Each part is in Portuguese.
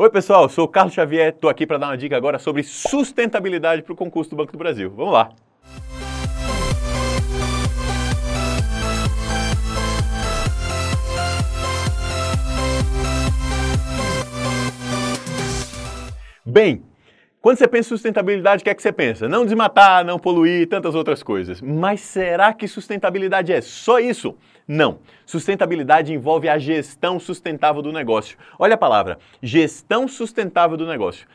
Oi, pessoal, sou o Carlos Xavier, estou aqui para dar uma dica agora sobre sustentabilidade para o concurso do Banco do Brasil. Vamos lá! Bem, quando você pensa em sustentabilidade, o que é que você pensa? Não desmatar, não poluir, tantas outras coisas. Mas será que sustentabilidade é só isso? Não. Sustentabilidade envolve a gestão sustentável do negócio. Olha a palavra: gestão sustentável do negócio.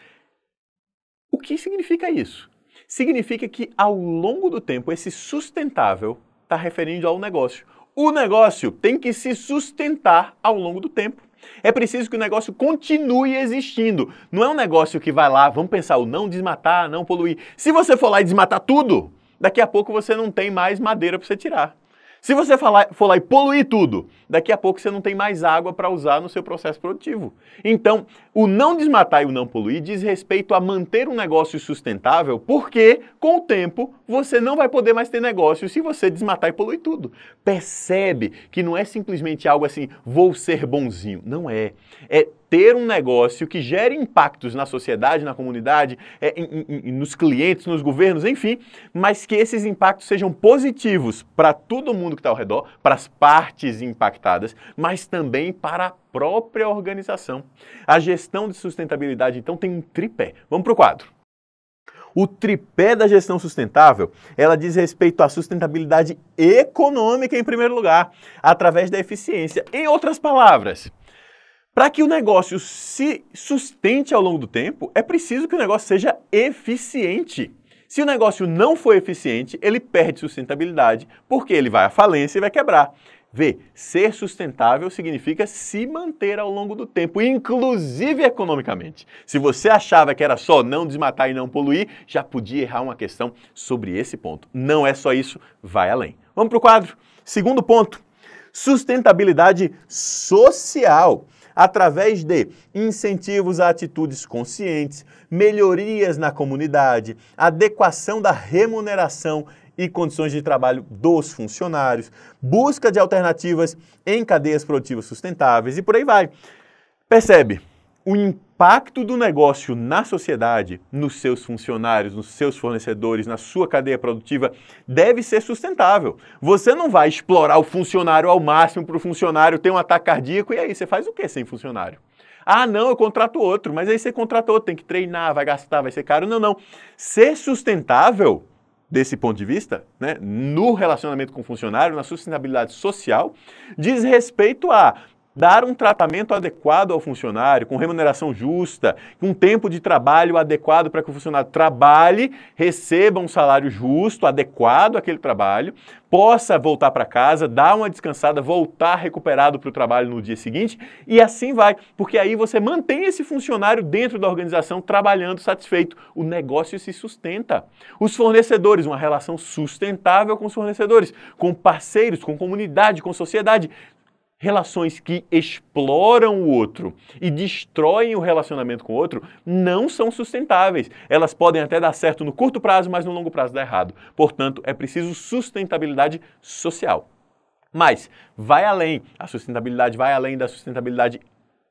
O que significa isso? Significa que ao longo do tempo, esse sustentável está referindo ao negócio. O negócio tem que se sustentar ao longo do tempo. É preciso que o negócio continue existindo. Não é um negócio que vai lá, vamos pensar o não desmatar, não poluir. Se você for lá e desmatar tudo, daqui a pouco você não tem mais madeira para você tirar. Se você falar, for lá e poluir tudo, daqui a pouco você não tem mais água para usar no seu processo produtivo. Então, o não desmatar e o não poluir diz respeito a manter um negócio sustentável, porque com o tempo você não vai poder mais ter negócio se você desmatar e poluir tudo. Percebe que não é simplesmente algo assim, vou ser bonzinho. Não é. É ter um negócio que gere impactos na sociedade, na comunidade, é, em, em, nos clientes, nos governos, enfim, mas que esses impactos sejam positivos para todo mundo que está ao redor, para as partes impactadas, mas também para a própria organização. A gestão de sustentabilidade, então, tem um tripé. Vamos para o quadro. O tripé da gestão sustentável, ela diz respeito à sustentabilidade econômica em primeiro lugar, através da eficiência. Em outras palavras, para que o negócio se sustente ao longo do tempo, é preciso que o negócio seja eficiente. Se o negócio não for eficiente, ele perde sustentabilidade, porque ele vai à falência e vai quebrar. Vê, ser sustentável significa se manter ao longo do tempo, inclusive economicamente. Se você achava que era só não desmatar e não poluir, já podia errar uma questão sobre esse ponto. Não é só isso, vai além. Vamos para o quadro. Segundo ponto: sustentabilidade social através de incentivos a atitudes conscientes, melhorias na comunidade, adequação da remuneração e condições de trabalho dos funcionários, busca de alternativas em cadeias produtivas sustentáveis e por aí vai. Percebe? o impacto do negócio na sociedade, nos seus funcionários, nos seus fornecedores, na sua cadeia produtiva, deve ser sustentável. Você não vai explorar o funcionário ao máximo para o funcionário ter um ataque cardíaco e aí você faz o que sem funcionário? Ah, não, eu contrato outro, mas aí você contrata outro, tem que treinar, vai gastar, vai ser caro. Não, não. Ser sustentável desse ponto de vista, né, no relacionamento com o funcionário, na sustentabilidade social, diz respeito a dar um tratamento adequado ao funcionário, com remuneração justa, com um tempo de trabalho adequado para que o funcionário trabalhe, receba um salário justo, adequado àquele trabalho, possa voltar para casa, dar uma descansada, voltar recuperado para o trabalho no dia seguinte e assim vai, porque aí você mantém esse funcionário dentro da organização trabalhando satisfeito. O negócio se sustenta. Os fornecedores, uma relação sustentável com os fornecedores, com parceiros, com comunidade, com sociedade relações que exploram o outro e destroem o relacionamento com o outro não são sustentáveis. Elas podem até dar certo no curto prazo, mas no longo prazo dá errado. Portanto, é preciso sustentabilidade social. Mas vai além, a sustentabilidade vai além da sustentabilidade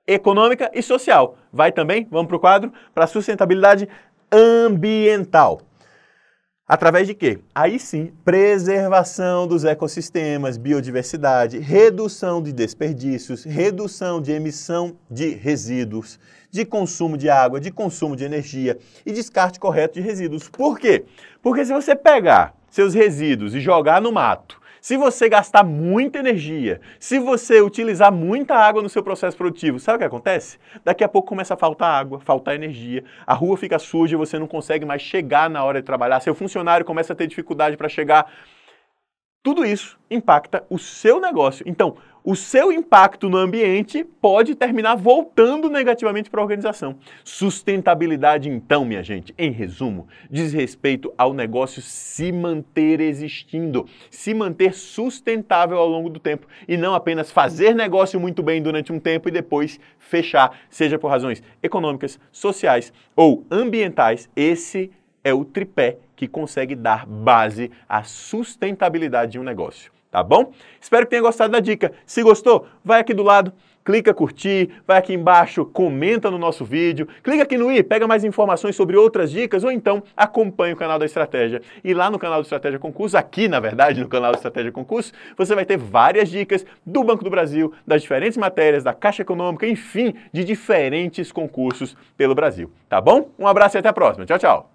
econômica e social. Vai também, vamos para o quadro, para a sustentabilidade ambiental. Através de quê? Aí sim, preservação dos ecossistemas, biodiversidade, redução de desperdícios, redução de emissão de resíduos, de consumo de água, de consumo de energia e descarte correto de resíduos. Por quê? Porque se você pegar seus resíduos e jogar no mato, se você gastar muita energia, se você utilizar muita água no seu processo produtivo, sabe o que acontece? Daqui a pouco começa a faltar água, faltar energia, a rua fica suja, você não consegue mais chegar na hora de trabalhar, seu funcionário começa a ter dificuldade para chegar. Tudo isso impacta o seu negócio. Então, o seu impacto no ambiente pode terminar voltando negativamente para a organização. Sustentabilidade, então, minha gente, em resumo, diz respeito ao negócio se manter existindo, se manter sustentável ao longo do tempo e não apenas fazer negócio muito bem durante um tempo e depois fechar, seja por razões econômicas, sociais ou ambientais. Esse é o tripé que consegue dar base à sustentabilidade de um negócio tá bom? Espero que tenha gostado da dica. Se gostou, vai aqui do lado, clica curtir, vai aqui embaixo, comenta no nosso vídeo, clica aqui no i, pega mais informações sobre outras dicas ou então acompanha o canal da Estratégia. E lá no canal do Estratégia Concurso, aqui na verdade no canal do Estratégia Concurso, você vai ter várias dicas do Banco do Brasil, das diferentes matérias, da Caixa Econômica, enfim, de diferentes concursos pelo Brasil, tá bom? Um abraço e até a próxima. Tchau, tchau.